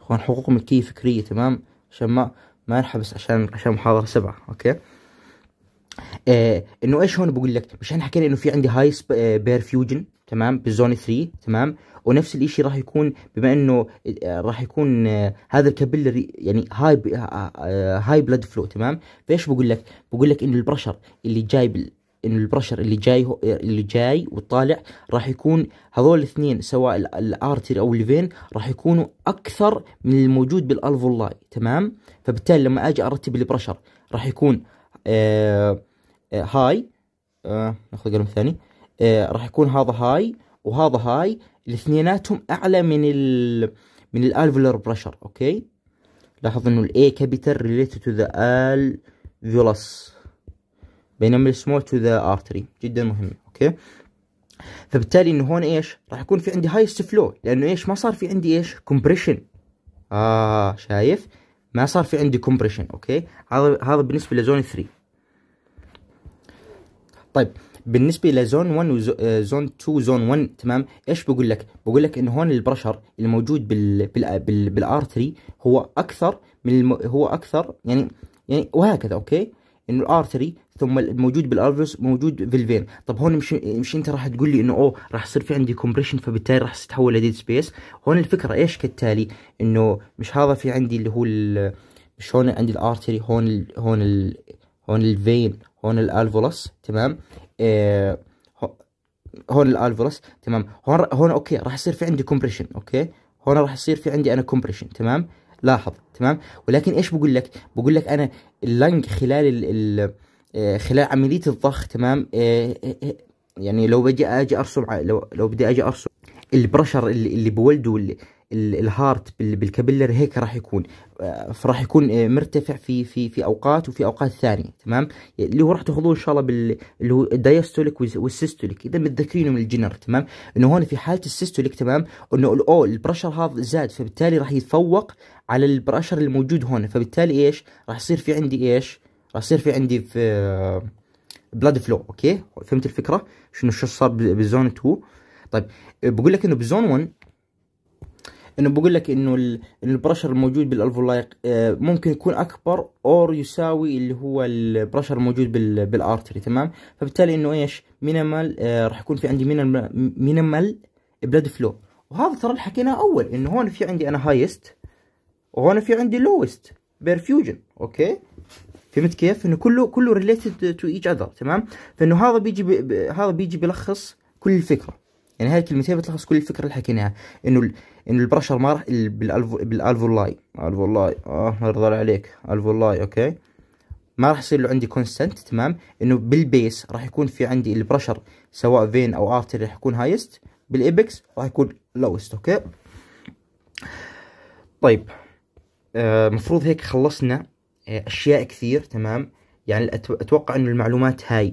[SPEAKER 1] اخوان حقوق ملكيه فكريه تمام عشان ما ما انحبس عشان عشان محاضره سبعه اوكي آه، انه ايش هون بقول لك مش احنا حكينا انه في عندي هاي آه، بيرفيوجن تمام بالزون 3 تمام ونفس الشيء راح يكون بما انه آه، راح يكون هذا الكابلري يعني هاي هاي بلاد فلو تمام فايش بقول لك بقول لك انه البرشر اللي جاي بال انه البرشر اللي جاي اللي جاي وطالع راح يكون هذول الاثنين سواء الارتري او الفين راح يكونوا اكثر من الموجود بالالفولاي تمام فبالتالي لما اجي ارتب البرشر راح يكون آه، آه، هاي آه، ناخذ قلم ثاني راح يكون هذا هاي وهذا هاي الاثنيناتهم اعلى من ال من الالفولار بريشر اوكي لاحظ انه الاي كابيتال ريليتد تو ذا الفيولس بينما السمول تو ذا ارتري جدا مهم اوكي فبالتالي انه هون ايش راح يكون في عندي هايست فلو لانه ايش ما صار في عندي ايش كومبريشن اه شايف ما صار في عندي كومبريشن اوكي هذا هذا بالنسبه لزون 3 طيب بالنسبه لزون 1 وزون 2 زون 1 تمام ايش بقول لك بقول لك ان هون البرشر الموجود بال بال بال بالار 3 هو اكثر من الم... هو اكثر يعني يعني وهكذا اوكي انه الار 3 ثم الموجود بالالفيوس موجود في الفين طب هون مش مش انت راح تقول لي انه اوه راح يصير في عندي كومبريشن فبالتالي راح تتحول لديد سبيس هون الفكره ايش كالتالي انه مش هذا في عندي اللي هو مش هون عندي الارتري هون الـ هون الـ هون الفين هون الالفولس تمام آه هون الالفولس تمام هون هون اوكي راح يصير في عندي كومبريشن اوكي هون راح يصير في عندي انا كومبريشن تمام لاحظ تمام ولكن ايش بقول لك بقول لك انا اللنج خلال ال, ال آه، خلال عملية الضخ تمام آه، آه، يعني لو بدي اجي ارسم لو لو بدي اجي ارسم البرشر اللي, اللي بولده الهارت بالكابلر هيك راح يكون فراح يكون مرتفع في في في اوقات وفي اوقات ثانيه تمام اللي هو راح تاخذوه ان شاء الله بال اللي هو الدايستوليك والسيستوليك اذا متذكرينه من الجنر تمام انه هون في حاله السيستوليك تمام انه الاو البرشر هذا زاد فبالتالي راح يتفوق على البرشر الموجود هون فبالتالي ايش راح يصير في عندي ايش راح يصير في عندي في بلاد آه، فلو اوكي فهمت الفكره شنو شو صار بزون 2 طيب بقول لك انه بزون 1 انه بقول لك انه البرشر الموجود بالالفولاي آه، ممكن يكون اكبر اور يساوي اللي هو البرشر الموجود بالارتري تمام فبالتالي انه ايش مينيمال آه، راح يكون في عندي مينيمال بلاد فلو وهذا ترى اللي حكيناه اول انه هون في عندي انا هايست وهون في عندي لوست بيرفيوجن اوكي فهمت كيف؟ انه كله كله ريليتد تو ايتش اذر تمام؟ فانه هذا بيجي هذا بيجي بيلخص كل الفكره يعني هاي الكلمتين بتلخص كل الفكره اللي حكيناها انه ال... انه البرشر ما راح بالالفولاي الفولاي اه ما يرضى عليك الفولاي اوكي ما راح يصير له عندي كونستنت تمام انه بالبيس راح يكون في عندي البرشر سواء فين او ارتر راح يكون هايست بالابكس راح يكون لوست اوكي طيب المفروض آه هيك خلصنا اشياء كثير تمام يعني اتوقع انه المعلومات هاي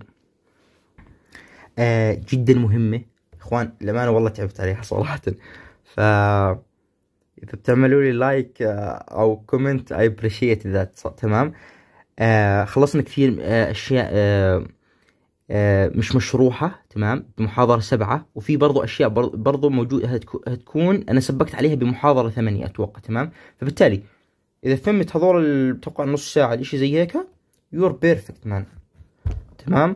[SPEAKER 1] آه، جدا مهمه اخوان لما انا والله تعبت عليها صراحه ف اذا بتعملوا لي لايك آه، او كومنت اي ابريشيت ذات تمام آه، خلصنا كثير اشياء مش مشروحة تمام بمحاضرة سبعة وفي برضو أشياء برضو موجودة هتكون أنا سبقت عليها بمحاضرة ثمانية أتوقع تمام فبالتالي اذا فهمت هذول اتوقع نص ساعه الاشي زي هيك يور بيرفكت مان تمام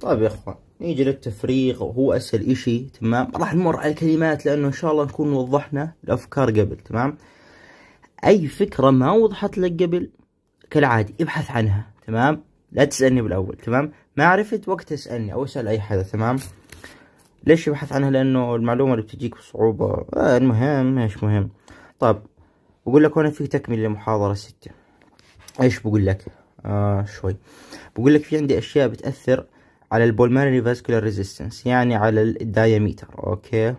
[SPEAKER 1] طيب يا اخوان نيجي للتفريغ وهو اسهل اشي تمام راح نمر على الكلمات لانه ان شاء الله نكون وضحنا الافكار قبل تمام اي فكرة ما وضحت لك قبل كالعادي ابحث عنها تمام لا تسألني بالاول تمام ما عرفت وقت اسألني او اسأل اي حدا تمام ليش يبحث عنها لانه المعلومة اللي بتجيك بصعوبة آه المهم مش مهم طب بقول لك هنا في تكمله لمحاضرة ستة ايش بقول لك آه شوي بقول لك في عندي اشياء بتأثر على البولمانري فاسكولار ريزيستنس يعني على الدايميتر اوكي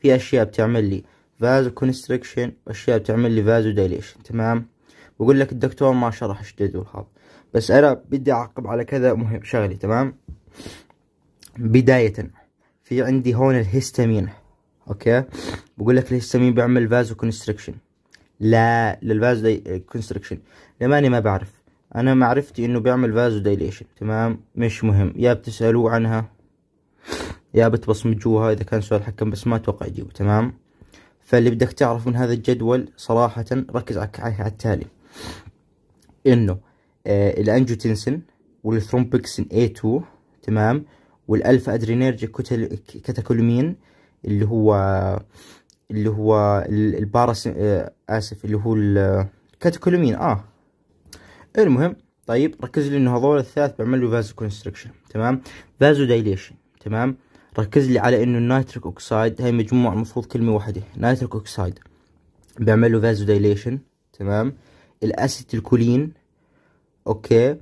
[SPEAKER 1] في اشياء بتعمل لي فازو كونستريكشن واشياء بتعمل لي فازو دايليشن تمام بقول لك الدكتور ما شرح ايش جدول هذا بس انا بدي اعقب على كذا مهم شغلي تمام بداية في عندي هون الهستامين اوكي بقول لك ليش سمين بيعمل فازو كونستريكشن لا للفازو دي لماني ما بعرف انا معرفتي انه بيعمل فازو دايليشن تمام مش مهم يا بتسالوه عنها يا جوها اذا كان سؤال حكم بس ما اتوقع يجيبه تمام فاللي بدك تعرف من هذا الجدول صراحة ركز على التالي انه آه الانجوتنسن والثرومبكسن A2 تمام والالفا ادرينيرجيك كتاكولمين اللي هو اللي هو البارس آه، اسف اللي هو الكاتكولومين اه المهم طيب ركز لي انه هذول الثلاث بيعملوا فازو كونستركشن تمام فازو دايليشن تمام ركز لي على انه النيتريك اوكسايد هاي مجموعه المفروض كلمه واحده نيتريك اوكسايد بيعملوا فازو دايليشن تمام الاسيت الكولين اوكي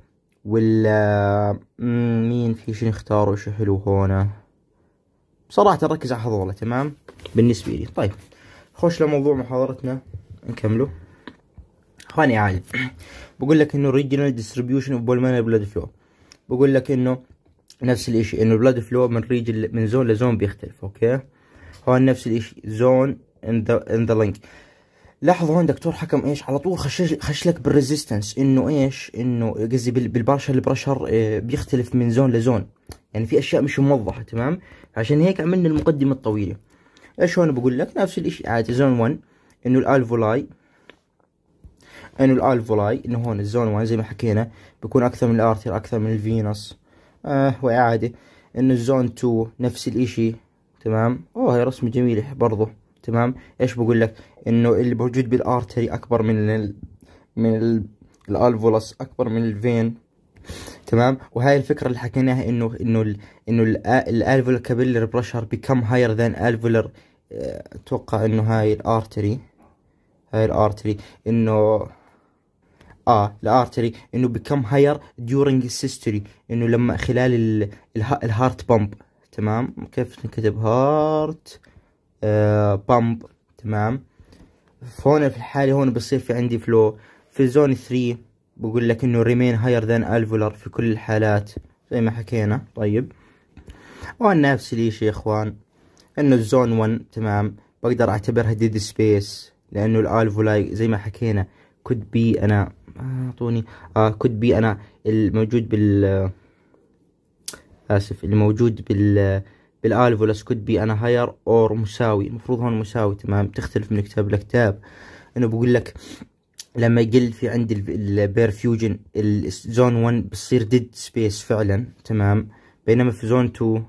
[SPEAKER 1] ولا آه، مين في شيء نختاره شيء حلو هون صراحه ركز على حضوره تمام بالنسبه لي طيب خوش لموضوع محاضرتنا نكمله هاني عالم بقول لك انه ريجنال ديستريبيوشن اوف بولمان بلاد فلو بقول لك انه نفس الاشي انه البلاد فلو من ريجن من زون لزون بيختلف اوكي هون نفس الاشي زون ان ذا ان ذا لينك لاحظوا هون دكتور حكم ايش على طول خشش خش لك بالريزيستنس انه ايش انه قصدي بالبرشر بريشر آه، بيختلف من زون لزون يعني في اشياء مش موضحه تمام عشان هيك عملنا المقدمه الطويله ايش هون بقول لك نفس الاشي عادي زون 1 انه الالفولاي انه الالفولاي انه هون الزون 1 زي ما حكينا بيكون اكثر من الارتر اكثر من الفينوس آه واعاده انه الزون 2 نفس الاشي تمام اوه هي رسمه جميله برضه تمام ايش بقول لك انه اللي موجود بالارتري اكبر من ال من الالفولس اكبر من الفين تمام وهاي الفكره اللي حكيناها انه انه الـ انه الالفولر كابيلر بريشر بيكم هاير ذان الفولر اتوقع انه هاي الارتري هاي الارتري انه اه الارتري انه بيكم هاير ديورنج السيستري انه لما خلال ال الهارت بامب تمام كيف نكتب هارت بامب تمام فهون في الحالة هون بصير في عندي فلو في زون 3 بقول لك انه ريمين هاير ذان الفولر في كل الحالات زي ما حكينا طيب وانا نفس الشيء يا اخوان انه الزون 1 تمام بقدر اعتبرها ديد سبيس لانه الالفولاي زي ما حكينا كود بي انا اعطوني آه كود بي انا الموجود بال اسف الموجود بال بالالفولس كود بي انا هاير اور مساوي المفروض هون مساوي تمام تختلف من كتاب لكتاب انه بقول لك لما يقل في عندي فيوجن الزون 1 بتصير ديد سبيس فعلا تمام بينما في زون 2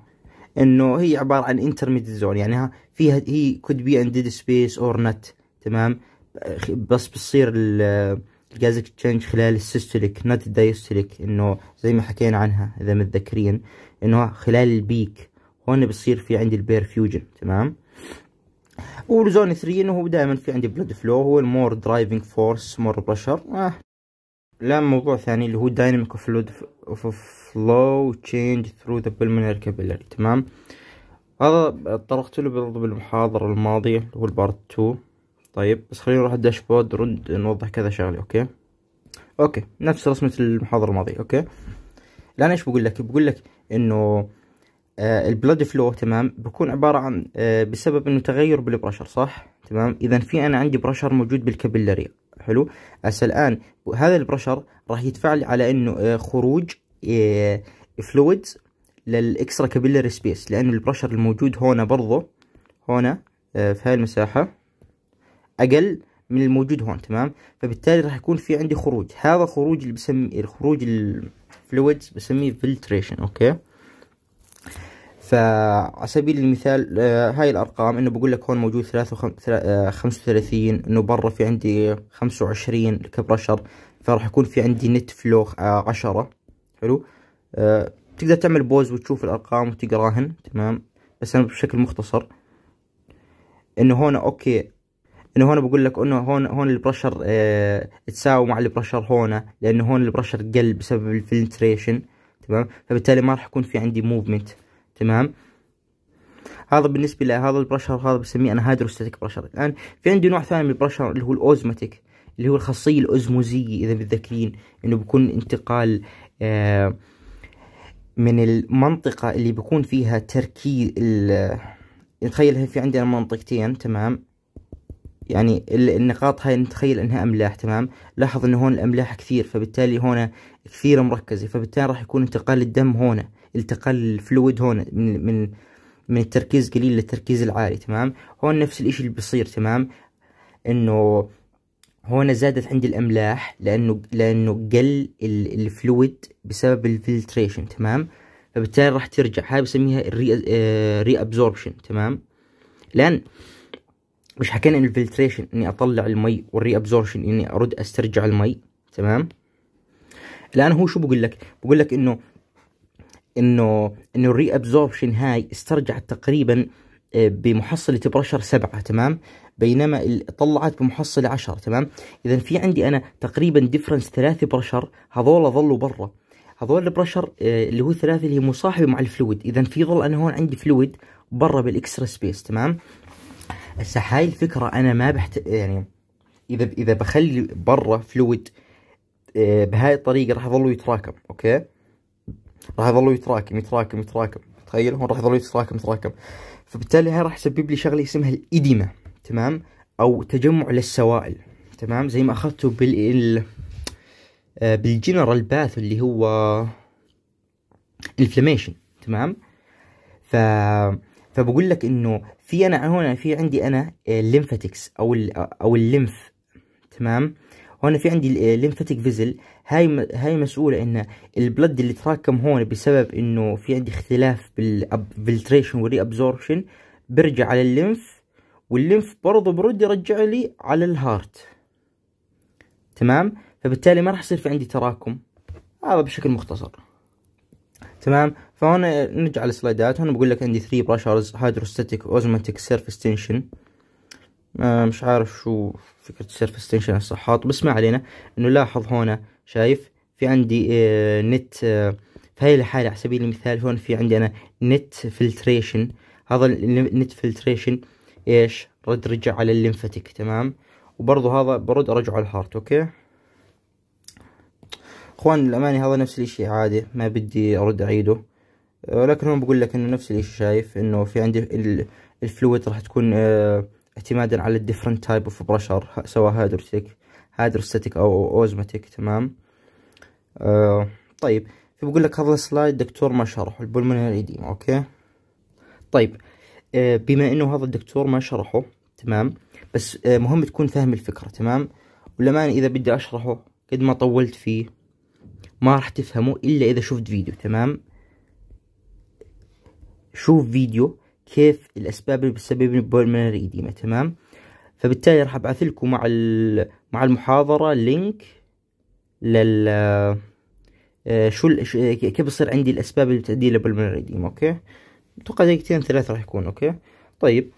[SPEAKER 1] انه هي عباره عن انترميديت زون يعني فيها هي كود بي ان ديد سبيس اور نت تمام بس بتصير الجاز اكسشينج خلال السيستوليك نت الدايستوليك انه زي ما حكينا عنها اذا متذكرين انه خلال البيك هون بصير في عندي فيوجن تمام والزون 3 انه دائما في عندي بلود فلو هو المور درايفنج فورس مور بريشر آه. لا موضوع ثاني اللي هو دايناميك فلود فلو تشينج ثرو ذا بلمنري كابيلاري تمام هذا طرقت له برضه بالمحاضرة الماضية اللي هو البارت 2 طيب بس خلينا نروح الداشبورد نرد نوضح كذا شغلة اوكي اوكي نفس رسمة المحاضرة الماضية اوكي الان ايش بقول لك بقول لك انه آه، البلود فلو تمام بكون عبارة عن آه، بسبب انه تغير بالبرشر صح تمام اذا في انا عندي برشر موجود بالكابيلاري حلو هسه الان هذا البرشر راح يدفع لي على انه آه، خروج فلويدز للاكسترا كابيلاري سبيس لانه البرشر الموجود هنا برضه هنا في هاي المساحة اقل من الموجود هون تمام فبالتالي راح يكون في عندي خروج هذا خروج اللي بسميه الخروج الفلويدز بسميه فلتريشن اوكي فعلى سبيل المثال آه، هاي الأرقام إنه بقول لك هون موجود 35 آه، خمسة إنه برا في عندي 25 وعشرين كبرشر فراح يكون في عندي نت فلو آه، عشرة حلو تقدر تعمل بوز وتشوف الأرقام وتقراهن تمام بس أنا بشكل مختصر إنه هون أوكي انه هون بقول لك انه هون هون البرشر اه تساوي مع البرشر هون لانه هون البرشر قل بسبب الفلتريشن تمام فبالتالي ما راح يكون في عندي موفمنت تمام هذا بالنسبه لهذا البرشر هذا بسميه انا هيدروستاتيك برشر الان في عندي نوع ثاني من البرشر اللي هو الاوزماتيك اللي هو الخاصيه الاوزموزيه اذا متذكرين انه بكون انتقال آه، من المنطقه اللي بكون فيها تركيز نتخيل في عندنا منطقتين تمام يعني النقاط هاي نتخيل انها املاح تمام لاحظ انه هون الاملاح كثير فبالتالي هون كثير مركزه فبالتالي راح يكون انتقال الدم هون التقى الفلويد هون من من من التركيز قليل للتركيز العالي تمام هون نفس الاشي اللي بيصير تمام انه هون زادت عندي الاملاح لانه لانه قل الفلويد بسبب الفلتريشن تمام فبالتالي راح ترجع هاي بسميها الري ابزوربشن آه، تمام لان مش حكينا ان الفلتريشن اني اطلع المي والري ابزوربشن اني ارد استرجع المي تمام الان هو شو بقول لك بقول لك انه انه انه الري ابزوربشن هاي استرجعت تقريبا آه، بمحصلة برشر سبعة تمام بينما طلعت بمحصلة 10 تمام اذا في عندي انا تقريبا ديفرنس ثلاثة برشر هذول ظلوا برا هذول البرشر آه، اللي هو ثلاثة اللي هي مصاحبة مع الفلويد اذا في ظل انا هون عندي فلويد برا بالاكسترا سبيس تمام هسه هاي الفكرة انا ما بحت يعني اذا اذا بخلي برا فلويد آه، بهاي الطريقة راح يظلوا يتراكم اوكي راح يظل يتراكم يتراكم يتراكم تخيل هون راح يظل يتراكم يتراكم فبالتالي هاي راح تسبب لي شغله اسمها الايديما تمام او تجمع للسوائل تمام زي ما اخذته بال آه، بالجنرال باث اللي هو انفلاميشن تمام ف فبقول لك انه في انا هنا في عندي انا الليمفاتكس آه، او آه، او الليمف تمام هنا في عندي الليمفاتيك فيزل هاي هاي مسؤولة ان البلد اللي تراكم هون بسبب انه في عندي اختلاف بالفلتريشن والري ابزوربشن برجع على الليمف والليمف برضه برد يرجع لي على الهارت تمام فبالتالي ما راح يصير في عندي تراكم هذا بشكل مختصر تمام فهون نرجع للسلايدات هون بقول لك عندي 3 براشرز هيدروستاتيك اوزماتيك سيرفس تنشن مش عارف شو فكرة السيرفس تنشن الصحاط بس ما علينا انه لاحظ آه شايف في عندي آه، نت آه، في هاي الحالة على سبيل المثال هون في عندي أنا نت فلتريشن هذا النت فلتريشن إيش رد رجع على الليمفاتيك تمام وبرضه هذا برد أرجعه على الهارت أوكي اخوان الأماني هذا نفس الاشي عادي ما بدي ارد اعيده آه، لكن هون بقول لك انه نفس الاشي شايف انه في عندي الفلويد راح تكون اعتمادا على الديفرنت تايب اوف بريشر سواء هيدروتيك هيدروستاتيك او اوزماتيك تمام آه طيب فبقول لك هذا السلايد دكتور ما شرحه البلمونري ايديما اوكي طيب آه بما انه هذا الدكتور ما شرحه تمام بس آه مهم تكون فاهم الفكرة تمام ولما اذا بدي اشرحه قد ما طولت فيه ما راح تفهمه الا اذا شفت فيديو تمام شوف فيديو كيف الاسباب اللي بتسبب البولمنري ايديما تمام فبالتالي راح ابعث لكم مع ال مع المحاضرة لينك لل آه، شو آه، كيف بصير عندي الأسباب اللي بتأدي لبلمونري ريديم أوكي أتوقع دقيقتين ثلاث راح يكون أوكي طيب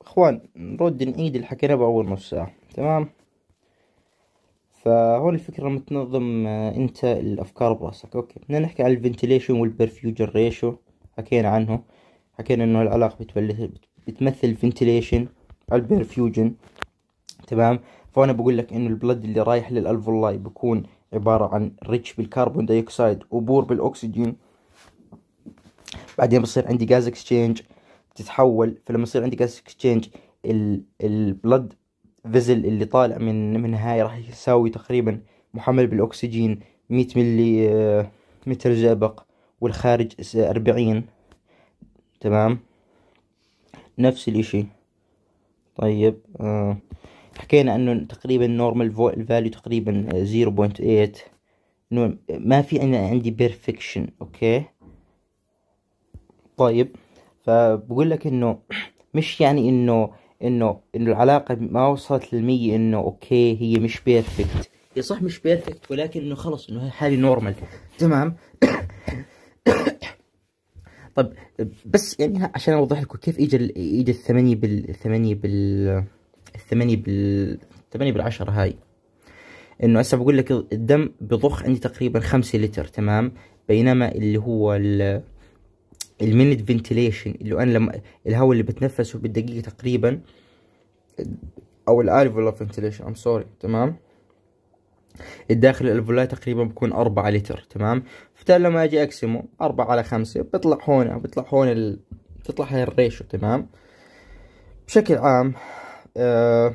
[SPEAKER 1] إخوان نرد نعيد اللي حكيناه بأول نص ساعة تمام فهون الفكرة لما تنظم آه، أنت الأفكار براسك أوكي بدنا نحكي عن الفنتيليشن والبرفيوجن ريشو حكينا عنه حكينا إنه العلاقة بتمثل الفنتيليشن على البرفيوجن تمام فانا بقول لك انه البلد اللي رايح للالفولاي بيكون عباره عن ريتش بالكربون دايوكسيد وبور بالاكسجين بعدين بصير عندي غاز اكسشينج تتحول فلما يصير عندي غاز اكسشينج البلد فيزل اللي طالع من من هاي راح يساوي تقريبا محمل بالاكسجين 100 ملي آه، متر زئبق والخارج 40 تمام نفس الاشي طيب آه. حكينا انه تقريبا نورمال فاليو تقريبا 0.8 آه, انه ما في انا عندي بيرفكشن اوكي طيب فبقول لك انه مش يعني انه انه انه العلاقة ما وصلت للمية انه اوكي هي مش بيرفكت هي صح مش بيرفكت ولكن انه خلص انه حالي نورمال تمام طب بس يعني عشان اوضح لكم كيف اجى اجى الثمانية بال 8 بال الثمانية بال ثمانية بالعشرة هاي انه هسه بقول لك الدم بضخ عندي تقريبا خمسة لتر تمام بينما اللي هو ال المينت فنتيليشن اللي انا لما الهواء اللي بتنفسه بالدقيقة تقريبا او الالفولا فنتيليشن ام سوري تمام الداخل الالفولاي تقريبا بكون أربعة لتر تمام فبالتالي لما اجي اقسمه أربعة على خمسة بطلع هون بطلع هون ال... بتطلع هاي الريشو تمام بشكل عام آه،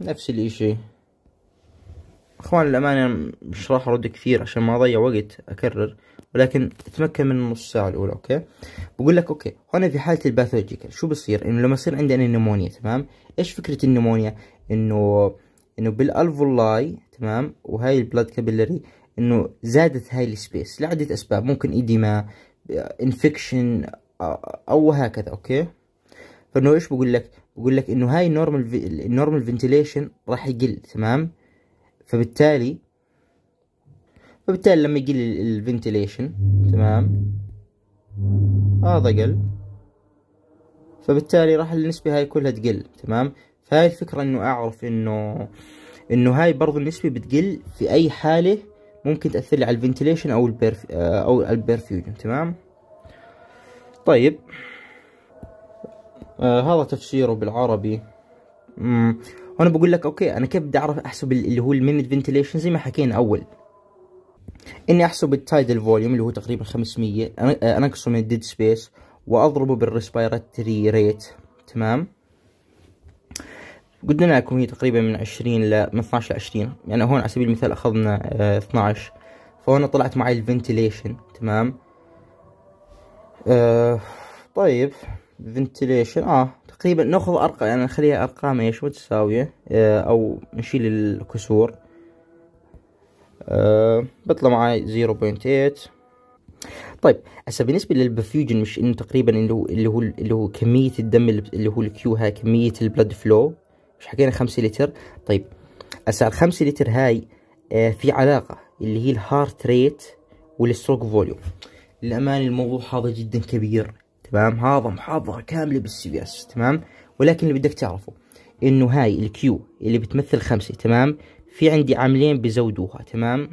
[SPEAKER 1] نفس الاشي اخوان الامانة مش راح ارد كثير عشان ما اضيع وقت اكرر ولكن اتمكن من النص ساعة الاولى اوكي بقول لك اوكي هنا في حالة الباثولوجيكال شو بصير انه لما يصير عندي انا نمونيا تمام ايش فكرة النمونيا انه انه بالالفولاي تمام وهاي البلاد كابيلري انه زادت هاي السبيس لعدة اسباب ممكن ايديما انفكشن آه، آه، او هكذا اوكي فانه ايش بقول لك ويقول لك انه هاي النورمال النورمال فنتيليشن راح يقل تمام فبالتالي فبالتالي لما يقل الفنتيليشن تمام هذا قل فبالتالي راح النسبة هاي كلها تقل تمام فهاي الفكرة انه اعرف انه انه هاي برضو النسبة بتقل في اي حالة ممكن تأثر لي على الفنتيليشن او البيرف او البيرفيوجن تمام طيب آه، هذا تفسيره بالعربي امم وانا بقول لك اوكي انا كيف بدي اعرف احسب اللي هو المينت فنتيليشن زي ما حكينا اول اني احسب التايدل فوليوم اللي هو تقريبا 500 آه، انقصه من الديد سبيس واضربه بالريسبيراتري ريت تمام قلنا لكم هي تقريبا من 20 ل من 12 ل 20 يعني هون على سبيل المثال اخذنا آه 12 فهون طلعت معي الفنتيليشن تمام آه طيب فنتليشن اه ah, تقريبا ناخذ ارقام يعني نخليها ارقام ايش متساوية آه او نشيل الكسور آه بطلع معي 0.8 طيب هسه بالنسبه للبفيوجن مش انه تقريبا اللي هو اللي هو اللي هو كميه الدم اللي هو الكيو هاي كميه البلد فلو مش حكينا 5 لتر طيب هسه ال 5 لتر هاي آه في علاقه اللي هي الهارت ريت والستروك فوليوم للامانه الموضوع هذا جدا كبير تمام هذا محاضرة كاملة بالسي بي اس تمام ولكن اللي بدك تعرفه انه هاي الكيو اللي بتمثل خمسة تمام في عندي عاملين بزودوها تمام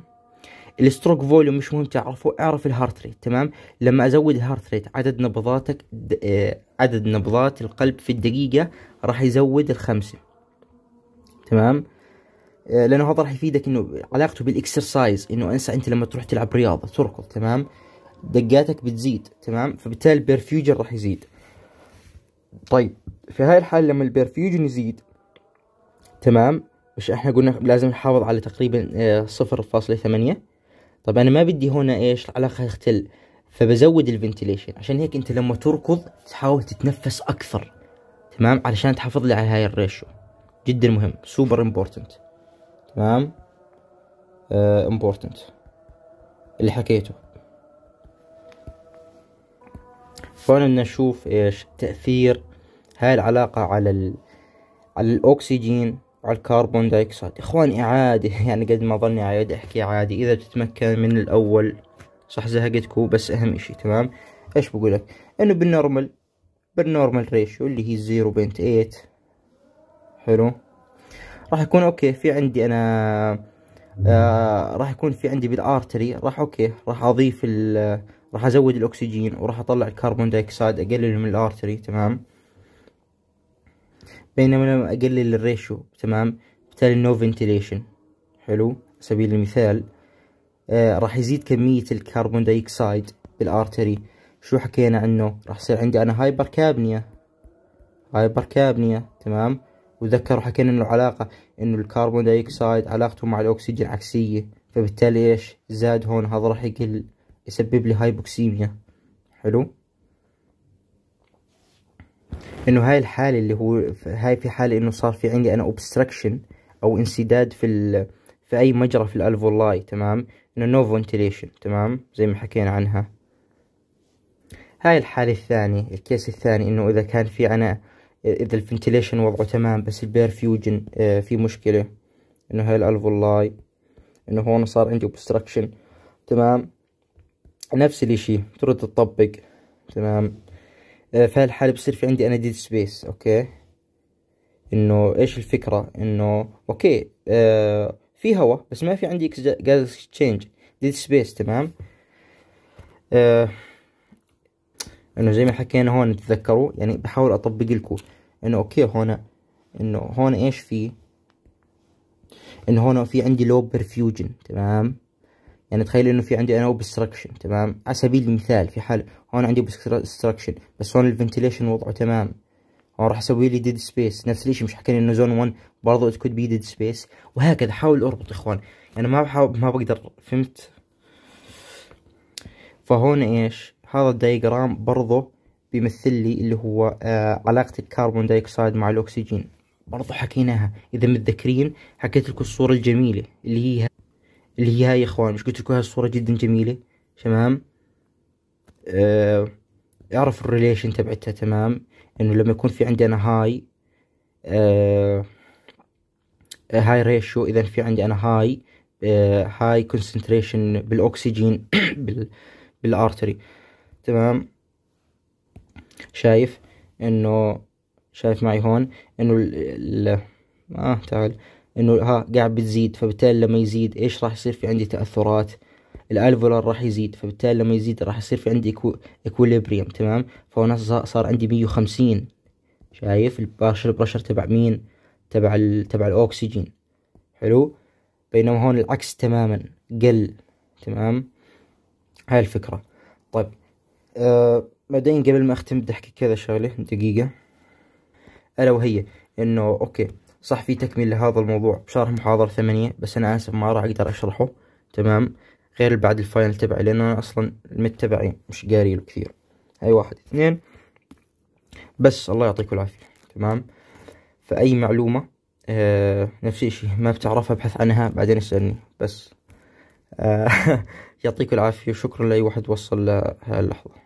[SPEAKER 1] الستروك فوليوم مش مهم تعرفه اعرف الهارت ريت تمام لما ازود الهارت ريت عدد نبضاتك آه، عدد نبضات القلب في الدقيقة راح يزود الخمسة تمام آه، لانه هذا راح يفيدك انه علاقته بالاكسرسايز انه انسى انت لما تروح تلعب رياضة تركض تمام دقاتك بتزيد تمام فبالتالي البرفيوجن راح يزيد طيب في هاي الحالة لما البرفيوجن يزيد تمام مش احنا قلنا لازم نحافظ على تقريبا آه، صفر فاصلة ثمانية طب انا ما بدي هنا ايش العلاقة تختل فبزود الفنتليشن عشان هيك انت لما تركض تحاول تتنفس اكثر تمام علشان تحافظ لي على هاي الريشو جدا مهم سوبر امبورتنت تمام آه، امبورتنت اللي حكيته فهنا نشوف ايش تأثير هاي العلاقة على ال... على الاكسجين على الكربون دايوكسيد اخواني عادي يعني قد ما ظني عايد احكي عادي اذا بتتمكن من الاول صح زهقتكم بس اهم اشي تمام ايش بقولك انه بالنورمال بالنورمال ريشيو اللي هي 0.8 حلو راح يكون اوكي في عندي انا آه راح يكون في عندي بالارتري راح اوكي راح اضيف ال راح ازود الاكسجين وراح اطلع الكربون دايكسايد اقلل من الارتري تمام بينما لما اقلل الريشو تمام بالتالي نو فنتيليشن حلو سبيل المثال آه راح يزيد كمية الكربون دايكسايد بالارتري شو حكينا عنه راح يصير عندي انا هايبر كابنيا هايبر كابنيا تمام وذكروا حكينا انه علاقة انه الكربون دايكسايد علاقته مع الاكسجين عكسية فبالتالي ايش زاد هون هذا راح يقل يسبب لي هايبوكسيميا حلو انه هاي الحاله اللي هو هاي في حاله انه صار في عندي انا اوبستراكشن او انسداد في ال... في اي مجرى في الالفولاي تمام انه نو فنتيليشن تمام زي ما حكينا عنها هاي الحالة الثانية الكيس الثاني انه اذا كان في عنا اذا الفنتيليشن وضعه تمام بس البيرفيوجن آه في مشكلة انه هاي الالفولاي انه هون صار عندي اوبستراكشن تمام نفس الاشي بترد تطبق تمام آه، في هالحالة بصير في عندي انا ديد سبيس اوكي انه ايش الفكرة انه اوكي آه في هوا بس ما في عندي جاز اكسشينج ديد سبيس تمام آه انه زي ما حكينا هون تذكروا يعني بحاول اطبق لكم انه اوكي هون انه هون ايش في انه هون في عندي لو برفيوجن تمام يعني تخيل انه في عندي انا اوبستراكشن تمام على سبيل المثال في حال هون عندي اوبستراكشن بس هون الفنتيليشن وضعه تمام هون راح اسوي لي ديد سبيس نفس الشيء مش حكينا انه زون 1 برضه ات كود بي ديد سبيس وهكذا حاول اربط اخوان انا يعني ما بحاول ما بقدر فهمت فهون ايش هذا الدايجرام برضه بيمثل لي اللي هو آه علاقة الكربون دايوكسيد مع الأكسجين برضو حكيناها إذا متذكرين حكيت لكم الصورة الجميلة اللي هي اللي هي هاي يا اخوان مش قلت لكم الصورة جدا جميلة تمام آه اعرف الريليشن تبعتها تمام انه لما يكون في عندي انا هاي آه هاي ريشيو اذا في عندي انا هاي آه هاي كونسنتريشن بالاكسجين بال بالارتري تمام شايف انه شايف معي هون انه ال ال اه تعال انه ها قاعد بتزيد فبالتالي لما يزيد ايش راح يصير في عندي تاثرات الالفولار راح يزيد فبالتالي لما يزيد راح يصير في عندي إكو... اكوليبريم تمام فهنا صار عندي 150 شايف البرشر بريشر تبع مين تبع ال... تبع الاكسجين حلو بينما هون العكس تماما قل تمام هاي الفكره طيب آه بعدين قبل ما اختم بدي احكي كذا شغله دقيقه الا وهي انه اوكي صح في تكمل لهذا الموضوع بشرح محاضرة ثمانية بس أنا آسف ما راح أقدر أشرحه تمام غير بعد الفاينل تبعي لأنه أنا أصلا المت تبعي مش قاري له كثير هاي واحد اثنين بس الله يعطيكم العافية تمام فأي معلومة آه نفس الشيء ما بتعرفها ابحث عنها بعدين اسألني بس آه يعطيكم العافية وشكرا لأي واحد وصل لهاللحظة